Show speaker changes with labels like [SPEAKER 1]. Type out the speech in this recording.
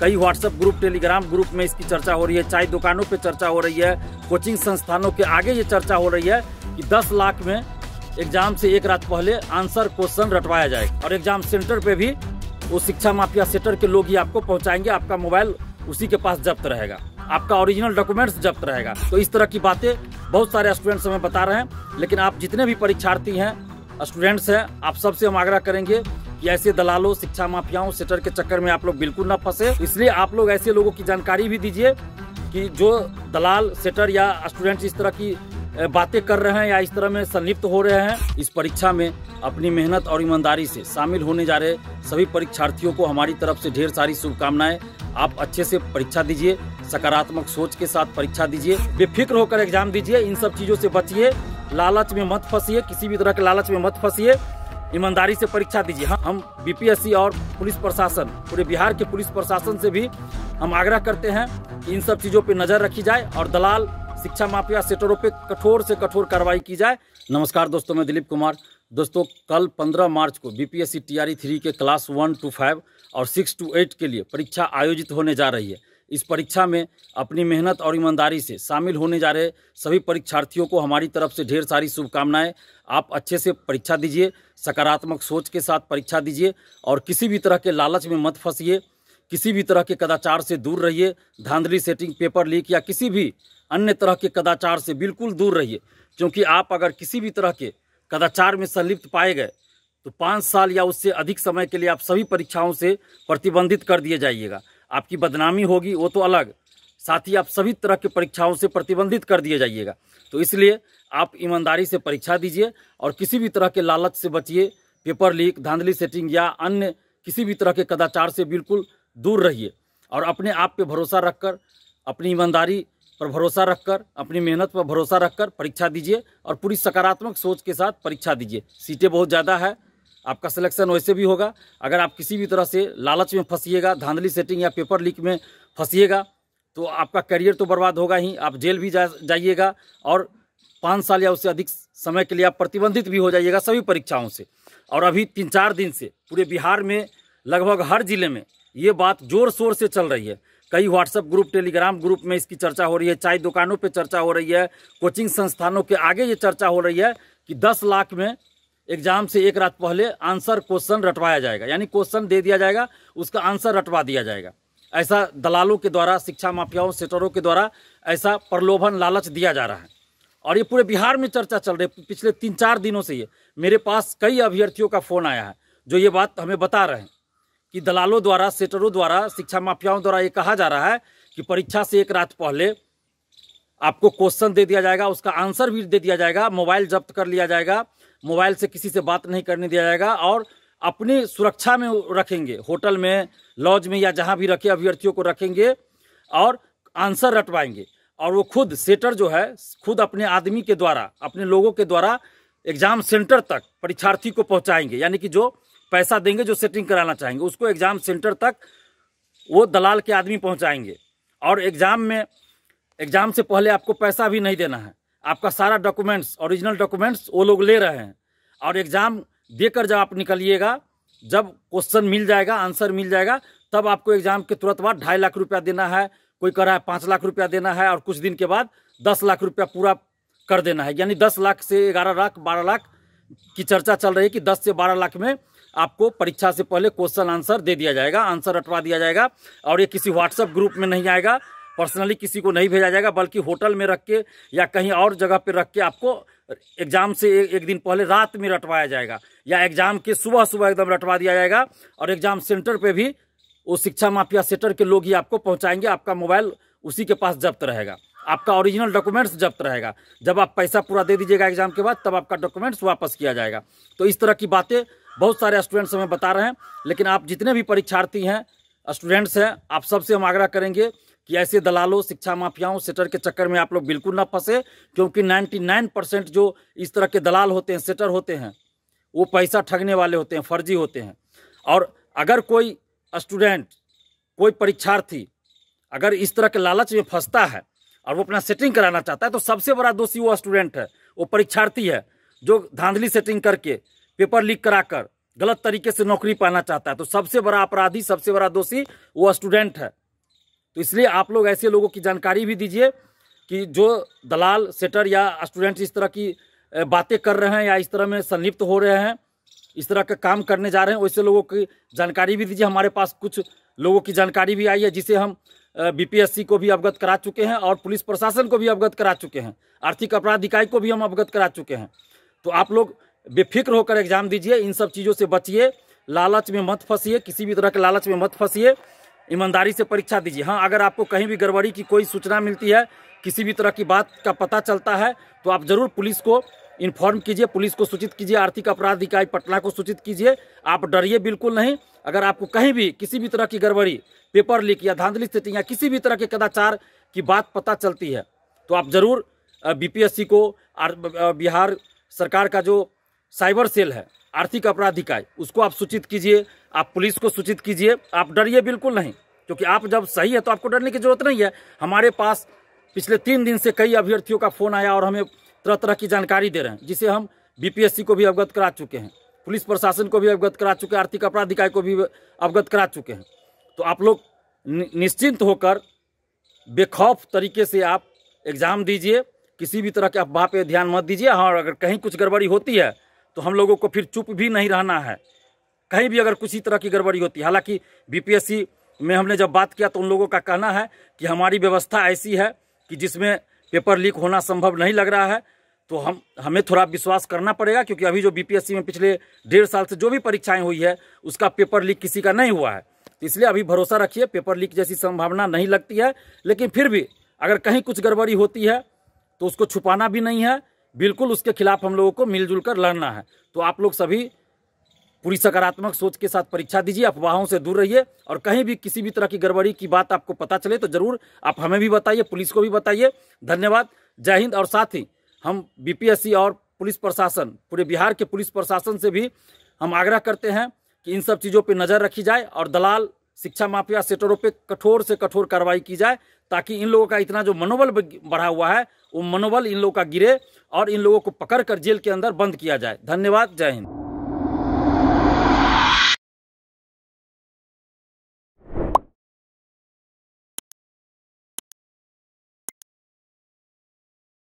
[SPEAKER 1] कई WhatsApp group Telegram group में इसकी चर्चा हो रही है चाय दुकानों पे चर्चा हो रही है कोचिंग संस्थानों के आगे ये चर्चा हो रही है कि 10 लाख में एग्जाम से एक रात पहले आंसर क्वेश्चन रटवाया जाए और एग्जाम सेंटर पे भी वो शिक्षा माफिया सेंटर के लोग ही आपको पहुंचाएंगे आपका मोबाइल उसी के पास जब्त रहेगा आपका ओरिजिनल डॉक्यूमेंट्स जब्त रहेगा तो इस तरह की बातें बहुत सारे स्टूडेंट्स हमें बता रहे हैं लेकिन आप जितने भी परीक्षार्थी हैं स्टूडेंट्स हैं आप सबसे हम आग्रह करेंगे या ऐसे दलालों शिक्षा माफियाओं सेटर के चक्कर में आप लोग बिल्कुल ना फंसे इसलिए आप लोग ऐसे लोगों की जानकारी भी दीजिए कि जो दलाल सेटर या स्टूडेंट इस तरह की बातें कर रहे हैं या इस तरह में संलिप्त हो रहे हैं इस परीक्षा में अपनी मेहनत और ईमानदारी से शामिल होने जा रहे सभी परीक्षार्थियों को हमारी तरफ से ढेर सारी शुभकामनाएं आप अच्छे से परीक्षा दीजिए सकारात्मक सोच के साथ परीक्षा दीजिए बेफिक्र होकर एग्जाम दीजिए इन सब चीज़ों से बचिए लालच में मत फंसिए किसी भी तरह के लालच में मत फंसिए ईमानदारी से परीक्षा दीजिए हाँ, हम बीपीएससी और पुलिस प्रशासन पूरे बिहार के पुलिस प्रशासन से भी हम आग्रह करते हैं कि इन सब चीज़ों पर नज़र रखी जाए और दलाल शिक्षा माफिया सेटरों पर कठोर से कठोर कार्रवाई की जाए नमस्कार दोस्तों मैं दिलीप कुमार दोस्तों कल 15 मार्च को बीपीएससी पी थ्री के क्लास वन टू फाइव और सिक्स टू एट के लिए परीक्षा आयोजित होने जा रही है इस परीक्षा में अपनी मेहनत और ईमानदारी से शामिल होने जा रहे सभी परीक्षार्थियों को हमारी तरफ से ढेर सारी शुभकामनाएं आप अच्छे से परीक्षा दीजिए सकारात्मक सोच के साथ परीक्षा दीजिए और किसी भी तरह के लालच में मत फंसिए किसी भी तरह के कदाचार से दूर रहिए धांधली सेटिंग पेपर लीक या किसी भी अन्य तरह के कदाचार से बिल्कुल दूर रहिए क्योंकि आप अगर किसी भी तरह के कदाचार में संलिप्त पाए गए तो पाँच साल या उससे अधिक समय के लिए आप सभी परीक्षाओं से प्रतिबंधित कर दिए जाइएगा आपकी बदनामी होगी वो तो अलग साथ ही आप सभी तरह के परीक्षाओं से प्रतिबंधित कर दिए जाइएगा तो इसलिए आप ईमानदारी से परीक्षा दीजिए और किसी भी तरह के लालच से बचिए पेपर लीक धांधली सेटिंग या अन्य किसी भी तरह के कदाचार से बिल्कुल दूर रहिए और अपने आप पर भरोसा रखकर अपनी ईमानदारी पर भरोसा रखकर अपनी मेहनत पर भरोसा रखकर परीक्षा दीजिए और पूरी सकारात्मक सोच के साथ परीक्षा दीजिए सीटें बहुत ज़्यादा है आपका सिलेक्शन वैसे भी होगा अगर आप किसी भी तरह से लालच में फंसीएगा धांधली सेटिंग या पेपर लीक में फंसीएगा तो आपका करियर तो बर्बाद होगा ही आप जेल भी जा जाइएगा और पाँच साल या उससे अधिक समय के लिए आप प्रतिबंधित भी हो जाइएगा सभी परीक्षाओं से और अभी तीन चार दिन से पूरे बिहार में लगभग हर जिले में ये बात जोर शोर से चल रही है कई व्हाट्सएप ग्रुप टेलीग्राम ग्रुप में इसकी चर्चा हो रही है चाय दुकानों पे चर्चा हो रही है कोचिंग संस्थानों के आगे ये चर्चा हो रही है कि 10 लाख में एग्जाम से एक रात पहले आंसर क्वेश्चन रटवाया जाएगा यानी क्वेश्चन दे दिया जाएगा उसका आंसर रटवा दिया जाएगा ऐसा दलालों के द्वारा शिक्षा माफियाओं सेटरों के द्वारा ऐसा प्रलोभन लालच दिया जा रहा है और ये पूरे बिहार में चर्चा चल रही है पिछले तीन चार दिनों से ये मेरे पास कई अभ्यर्थियों का फ़ोन आया है जो ये बात हमें बता रहे हैं कि दलालों द्वारा सेटरों द्वारा शिक्षा माफियाओं द्वारा ये कहा जा रहा है कि परीक्षा से एक रात पहले आपको क्वेश्चन दे दिया जाएगा उसका आंसर भी दे दिया जाएगा मोबाइल जब्त कर लिया जाएगा मोबाइल से किसी से बात नहीं करने दिया जाएगा और अपनी सुरक्षा में रखेंगे होटल में लॉज में या जहाँ भी रखे अभ्यर्थियों को रखेंगे और आंसर रटवाएंगे और वो खुद सेटर जो है खुद अपने आदमी के द्वारा अपने लोगों के द्वारा एग्जाम सेंटर तक परीक्षार्थी को पहुंचाएंगे यानी कि जो पैसा देंगे जो सेटिंग कराना चाहेंगे उसको एग्जाम सेंटर तक वो दलाल के आदमी पहुंचाएंगे और एग्जाम में एग्जाम से पहले आपको पैसा भी नहीं देना है आपका सारा डॉक्यूमेंट्स ओरिजिनल डॉक्यूमेंट्स वो लोग ले रहे हैं और एग्ज़ाम देकर जब आप निकलिएगा जब क्वेश्चन मिल जाएगा आंसर मिल जाएगा तब आपको एग्ज़ाम के तुरंत बाद ढाई लाख रुपया देना है कोई कह रहा है पाँच लाख रुपया देना है और कुछ दिन के बाद दस लाख रुपया पूरा कर देना है यानी दस लाख से ग्यारह लाख बारह लाख की चर्चा चल रही है कि दस से बारह लाख में आपको परीक्षा से पहले क्वेश्चन आंसर दे दिया जाएगा आंसर हटवा दिया जाएगा और ये किसी व्हाट्सएप ग्रुप में नहीं आएगा पर्सनली किसी को नहीं भेजा जाएगा बल्कि होटल में रख के या कहीं और जगह पर रख के आपको एग्ज़ाम से ए, एक दिन पहले रात में रटवाया जाएगा या एग्ज़ाम के सुबह सुबह एकदम रटवा दिया जाएगा और एग्ज़ाम सेंटर पर भी वो शिक्षा माफिया सेंटर के लोग ही आपको पहुँचाएंगे आपका मोबाइल उसी के पास जब्त रहेगा आपका ओरिजिनल डॉक्यूमेंट्स जब्त रहेगा जब आप पैसा पूरा दे दीजिएगा एग्जाम के बाद तब आपका डॉक्यूमेंट्स वापस किया जाएगा तो इस तरह की बातें बहुत सारे स्टूडेंट्स हमें बता रहे हैं लेकिन आप जितने भी परीक्षार्थी हैं स्टूडेंट्स हैं आप सबसे हम आग्रह करेंगे कि ऐसे दलालों शिक्षा माफियाओं सेटर के चक्कर में आप लोग बिल्कुल ना फंसे क्योंकि 99 परसेंट जो इस तरह के दलाल होते हैं सेटर होते हैं वो पैसा ठगने वाले होते हैं फर्जी होते हैं और अगर कोई स्टूडेंट कोई परीक्षार्थी अगर इस तरह के लालच में फंसता है और वो अपना सेटिंग कराना चाहता है तो सबसे बड़ा दोषी वो स्टूडेंट है वो परीक्षार्थी है जो धांधली सेटिंग करके पेपर लीक कराकर गलत तरीके से नौकरी पाना चाहता है तो सबसे बड़ा अपराधी सबसे बड़ा दोषी वो स्टूडेंट है तो इसलिए आप लोग ऐसे लोगों की जानकारी भी दीजिए कि जो दलाल सेटर या स्टूडेंट इस तरह की बातें कर रहे हैं या इस तरह में संलिप्त हो रहे हैं इस तरह का काम करने जा रहे हैं वैसे लोगों की जानकारी भी दीजिए हमारे पास कुछ लोगों की जानकारी भी आई है जिसे हम बीपीएससी को भी अवगत करा चुके हैं और पुलिस प्रशासन को भी अवगत करा चुके हैं आर्थिक अपराध इकाई को भी हम अवगत करा चुके हैं तो आप लोग बेफिक्र होकर एग्जाम दीजिए इन सब चीज़ों से बचिए लालच में मत फंसीए किसी भी तरह के लालच में मत फंसीए ईमानदारी से परीक्षा दीजिए हाँ अगर आपको कहीं भी गड़बड़ी की कोई सूचना मिलती है किसी भी तरह की बात का पता चलता है तो आप ज़रूर पुलिस को इन्फॉर्म कीजिए पुलिस को सूचित कीजिए आर्थिक अपराध इकाई पटना को सूचित कीजिए आप डरिए बिल्कुल नहीं अगर आपको कहीं भी किसी भी तरह की गड़बड़ी पेपर लीक या धांधली स्थिति या किसी भी तरह के कदाचार की बात पता चलती है तो आप ज़रूर बीपीएससी को बिहार सरकार का जो साइबर सेल है आर्थिक अपराध इकाई उसको आप सूचित कीजिए आप पुलिस को सूचित कीजिए आप डरिए बिल्कुल नहीं क्योंकि आप जब सही है तो आपको डरने की जरूरत नहीं है हमारे पास पिछले तीन दिन से कई अभ्यर्थियों का फोन आया और हमें तरह तरह की जानकारी दे रहे हैं जिसे हम बीपीएससी को भी अवगत करा चुके हैं पुलिस प्रशासन को भी अवगत करा चुके हैं आर्थिक अपराध इकाई को भी अवगत करा चुके हैं तो आप लोग निश्चिंत होकर बेखौफ तरीके से आप एग्ज़ाम दीजिए किसी भी तरह के अफवाह पे ध्यान मत दीजिए हाँ अगर कहीं कुछ गड़बड़ी होती है तो हम लोगों को फिर चुप भी नहीं रहना है कहीं भी अगर किसी तरह की गड़बड़ी होती है हालांकि बीपीएससी में हमने जब बात किया तो उन लोगों का कहना है कि हमारी व्यवस्था ऐसी है कि जिसमें पेपर लीक होना संभव नहीं लग रहा है तो हम हमें थोड़ा विश्वास करना पड़ेगा क्योंकि अभी जो बीपीएससी में पिछले डेढ़ साल से जो भी परीक्षाएं हुई है उसका पेपर लीक किसी का नहीं हुआ है तो इसलिए अभी भरोसा रखिए पेपर लीक जैसी संभावना नहीं लगती है लेकिन फिर भी अगर कहीं कुछ गड़बड़ी होती है तो उसको छुपाना भी नहीं है बिल्कुल उसके खिलाफ हम लोगों को मिलजुल कर लड़ना है तो आप लोग सभी पूरी सकारात्मक सोच के साथ परीक्षा दीजिए अफवाहों से दूर रहिए और कहीं भी किसी भी तरह की गड़बड़ी की बात आपको पता चले तो ज़रूर आप हमें भी बताइए पुलिस को भी बताइए धन्यवाद जय हिंद और साथ ही हम बीपीएससी और पुलिस प्रशासन पूरे बिहार के पुलिस प्रशासन से भी हम आग्रह करते हैं कि इन सब चीज़ों पर नज़र रखी जाए और दलाल शिक्षा माफिया सेटरों पर कठोर से कठोर कार्रवाई की जाए ताकि इन लोगों का इतना जो मनोबल बढ़ा हुआ है वो मनोबल इन लोगों का गिरे और इन लोगों को पकड़ कर जेल के अंदर बंद किया जाए धन्यवाद जय हिंद